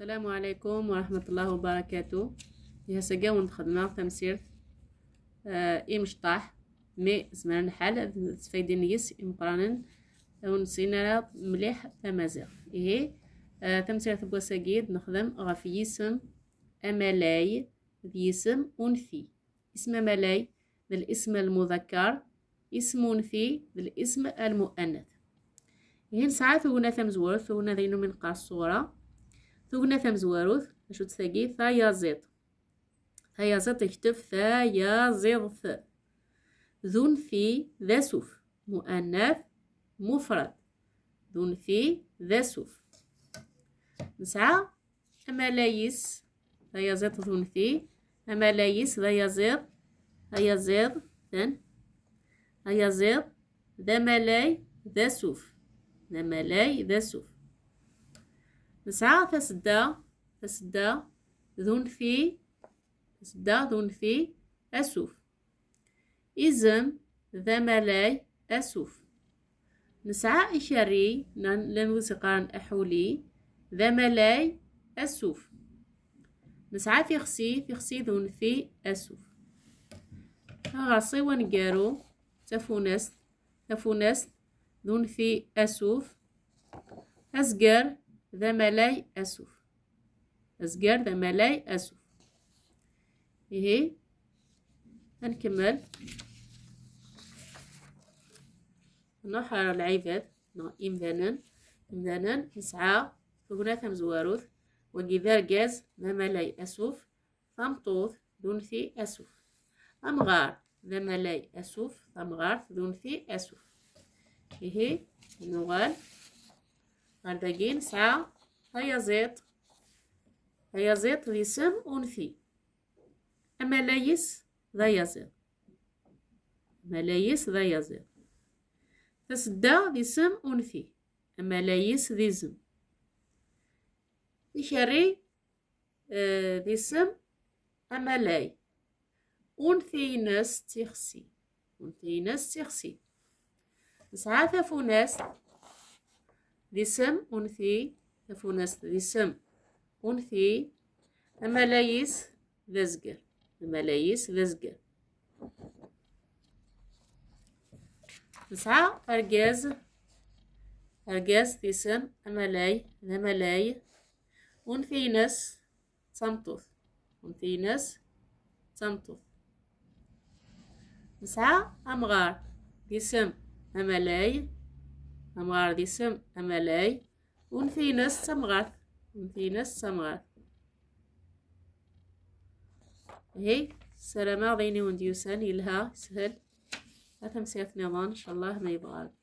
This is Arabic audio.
السلام عليكم ورحمة الله وبركاته هسا قاون خدمة تمسير آه إيم شطاح مي زمان الحال تفايدين يس إيم قرانن ونسينا مليح تمازيغ إيه آه تمسير تبقى ساقيد نخدم غف يسم أملاي يسم أنثي اسم أملاي ذا الاسم المذكر اسم أنثي ذا الاسم المؤنث هين إيه، ساعات هنا ثمزورث هنا ذينو من الصوره ثقنا زواروث اشو تساقي ثيازيط ثيازيط يكتب ذون ذنثي ذا سوف مؤنث مفرد ذنثي ذا سوف نسعى أملايس ثيازيط ذنثي أملايس ثيازيط ثيازيط ثن ثيازيط ذا ملاي ذا سوف ذا ملاي ذا سوف نسعة فسدة فسدة ذون في فسدة ذون في أسوف إذن ذا ملاي أسوف نسعى إشاري لنوزقان أحولي ذا ملاي أسوف نسعى في خسي في خسي ذون في أسوف غاصي ونقارو تفونست تفونست ذون في أسوف أزقر ذا ملاي أسوف أشجار ذا ملاي أسوف إيه هنكمل نحر العباد إمذانا إمذانا نسعى ثغنا ثم زواروث وجذار جاز ذا ملاي أسوف ثمطوث دونثي أسف أمغار ذا ملاي أسف ثمغار دونثي أسوف إيه نغال أربعين تسعة هيا زيت هيا زيت ليسم أنثي أما ليس ذا يزيد أما ليس ذا يزيد تسدى ذي أنثي أما ليس ذي زم إشاري ذي آه، اسم أما لاي أنثي ناس تخسي أنثي ناس تخسي نسعى ثفو ناس ديسم أنثي تفونس ديسم أنثي الملايس ذزقر الملايس ذزقر تسعة أرجاز أرجاز ذسم أملاي نس أنثينس أنثي نس تمطف تسعة أمغار ديسم أملاي دي سم املاي ونثينس سمغارث ونثينس سمغارث هي سلامة غيني ونديوسان يلها سهل هاتم سيف نظام ان شاء الله ما يبغى